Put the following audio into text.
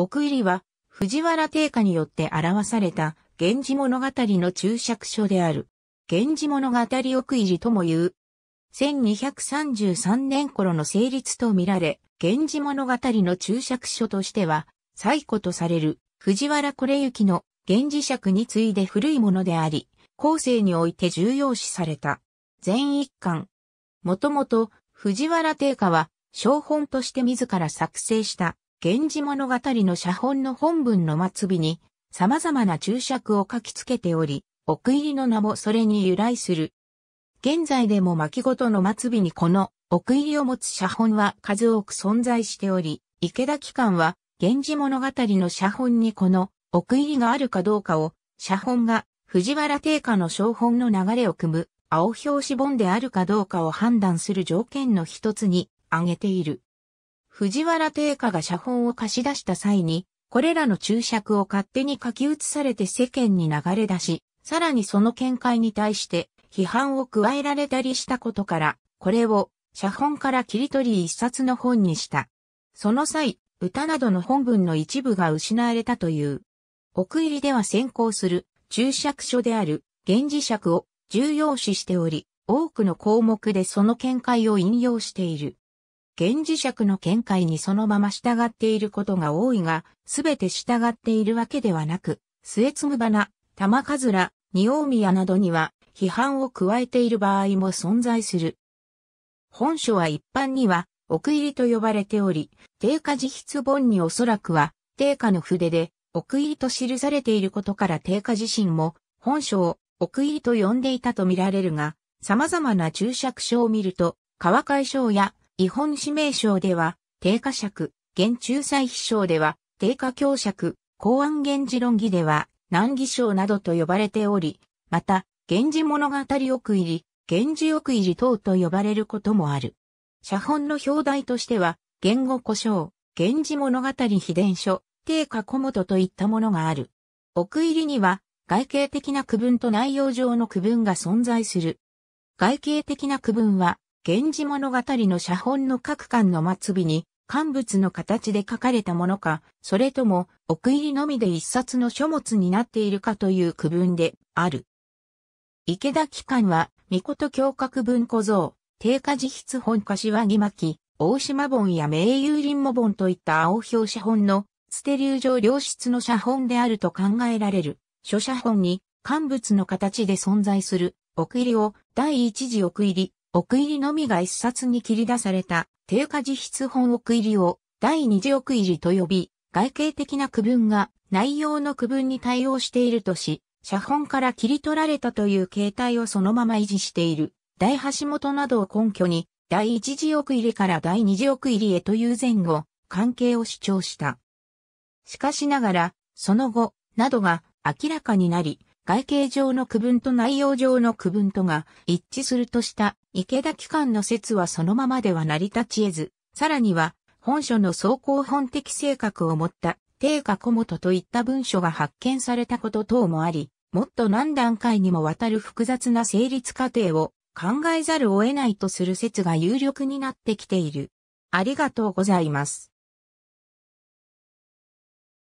奥入りは、藤原定家によって表された、源氏物語の注釈書である。源氏物語奥入りとも言う。1233年頃の成立とみられ、源氏物語の注釈書としては、最古とされる藤原れ行の源氏尺に次いで古いものであり、後世において重要視された。全一巻。もともと藤原定家は、小本として自ら作成した源氏物語の写本の本文の末尾に、様々な注釈を書きつけており、奥入りの名もそれに由来する。現在でも巻ごとの末尾にこの奥入りを持つ写本は数多く存在しており、池田機関は、源氏物語の写本にこの奥入りがあるかどうかを、写本が藤原定家の小本の流れを組む青表紙本であるかどうかを判断する条件の一つに挙げている。藤原定家が写本を貸し出した際に、これらの注釈を勝手に書き写されて世間に流れ出し、さらにその見解に対して批判を加えられたりしたことから、これを写本から切り取り一冊の本にした。その際、歌などの本文の一部が失われたという。奥入りでは先行する注釈書である源氏釈を重要視しており、多くの項目でその見解を引用している。現磁石の見解にそのまま従っていることが多いが、すべて従っているわけではなく、末粒花、玉かずら、二王宮などには批判を加えている場合も存在する。本書は一般には奥入りと呼ばれており、定価自筆本におそらくは定価の筆で奥入りと記されていることから定価自身も本書を奥入りと呼んでいたと見られるが、様々な注釈書を見ると、川会章や違本指名賞では、定価尺、現仲裁費称では、定価教尺、公安源氏論議では、難儀賞などと呼ばれており、また、源氏物語奥入り、源氏奥入り等と呼ばれることもある。写本の表題としては、言語故障、源氏物語秘伝書、定価小本といったものがある。奥入りには、外形的な区分と内容上の区分が存在する。外形的な区分は、源氏物語の写本の各巻の末尾に、乾物の形で書かれたものか、それとも、奥入りのみで一冊の書物になっているかという区分である。池田機関は、御事教閣文庫像、定価自筆本柏木巻、大島本や名友林母本といった青表写本の、捨て流上良質の写本であると考えられる、書写本に、乾物の形で存在する、奥入りを第一次奥入り、奥入りのみが一冊に切り出された、定価実質本奥入りを第二次奥入りと呼び、外形的な区分が内容の区分に対応しているとし、写本から切り取られたという形態をそのまま維持している、大橋本などを根拠に、第一次奥入りから第二次奥入りへという前後、関係を主張した。しかしながら、その後、などが明らかになり、外形上の区分と内容上の区分とが一致するとした池田機関の説はそのままでは成り立ち得ず、さらには本書の総合本的性格を持った定価小元といった文書が発見されたこと等もあり、もっと何段階にもわたる複雑な成立過程を考えざるを得ないとする説が有力になってきている。ありがとうございます。